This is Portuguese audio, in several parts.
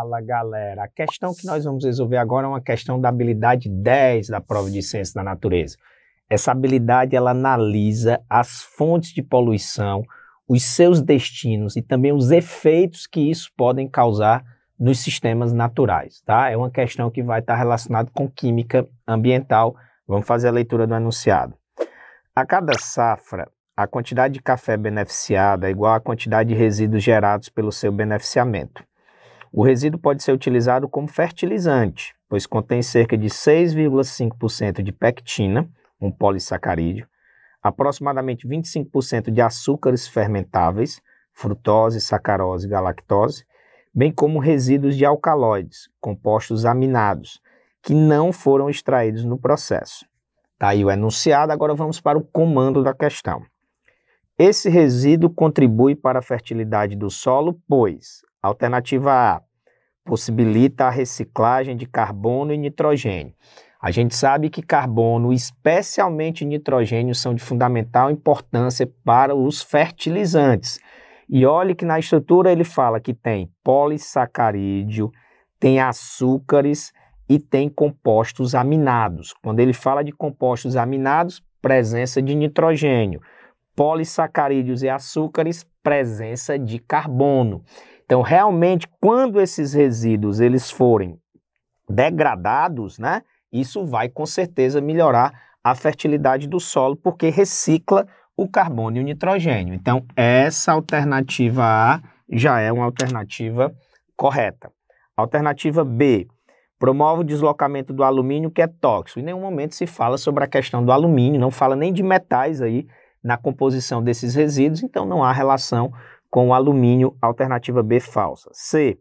Fala galera, a questão que nós vamos resolver agora é uma questão da habilidade 10 da prova de ciência da natureza. Essa habilidade ela analisa as fontes de poluição, os seus destinos e também os efeitos que isso podem causar nos sistemas naturais, tá? É uma questão que vai estar relacionada com química ambiental. Vamos fazer a leitura do enunciado. A cada safra, a quantidade de café beneficiada é igual à quantidade de resíduos gerados pelo seu beneficiamento. O resíduo pode ser utilizado como fertilizante, pois contém cerca de 6,5% de pectina, um polissacarídeo, aproximadamente 25% de açúcares fermentáveis, frutose, sacarose e galactose, bem como resíduos de alcaloides, compostos aminados, que não foram extraídos no processo. Está aí o enunciado, agora vamos para o comando da questão. Esse resíduo contribui para a fertilidade do solo, pois alternativa A possibilita a reciclagem de carbono e nitrogênio. A gente sabe que carbono, especialmente nitrogênio, são de fundamental importância para os fertilizantes. E olhe que na estrutura ele fala que tem polissacarídeo, tem açúcares e tem compostos aminados. Quando ele fala de compostos aminados, presença de nitrogênio. Polissacarídeos e açúcares, presença de carbono. Então, realmente, quando esses resíduos eles forem degradados, né, isso vai com certeza melhorar a fertilidade do solo, porque recicla o carbono e o nitrogênio. Então, essa alternativa A já é uma alternativa correta. Alternativa B promove o deslocamento do alumínio, que é tóxico. Em nenhum momento se fala sobre a questão do alumínio, não fala nem de metais aí na composição desses resíduos, então não há relação com alumínio, alternativa B falsa. C.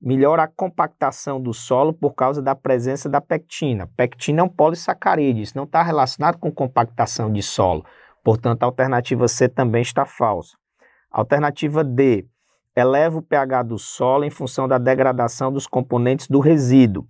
Melhora a compactação do solo por causa da presença da pectina. Pectina é um polissacarídeo, isso não está relacionado com compactação de solo. Portanto, a alternativa C também está falsa. Alternativa D. Eleva o pH do solo em função da degradação dos componentes do resíduo.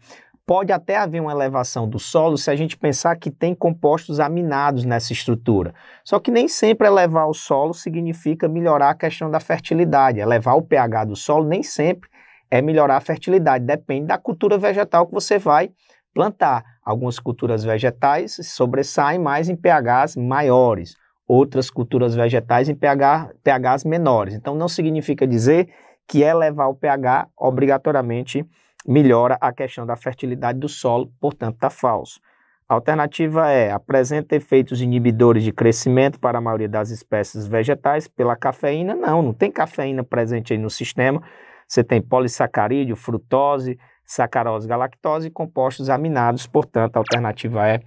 Pode até haver uma elevação do solo se a gente pensar que tem compostos aminados nessa estrutura. Só que nem sempre elevar o solo significa melhorar a questão da fertilidade. Elevar o pH do solo nem sempre é melhorar a fertilidade, depende da cultura vegetal que você vai plantar. Algumas culturas vegetais sobressaem mais em pHs maiores, outras culturas vegetais em pH, pHs menores. Então não significa dizer que elevar o pH obrigatoriamente melhora a questão da fertilidade do solo, portanto, está falso. A alternativa é apresenta efeitos inibidores de crescimento para a maioria das espécies vegetais pela cafeína. Não, não tem cafeína presente aí no sistema. Você tem polissacarídeo, frutose, sacarose, galactose e compostos aminados. Portanto, a alternativa é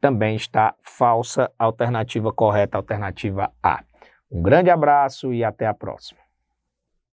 também está falsa, alternativa correta, alternativa A. Um grande abraço e até a próxima.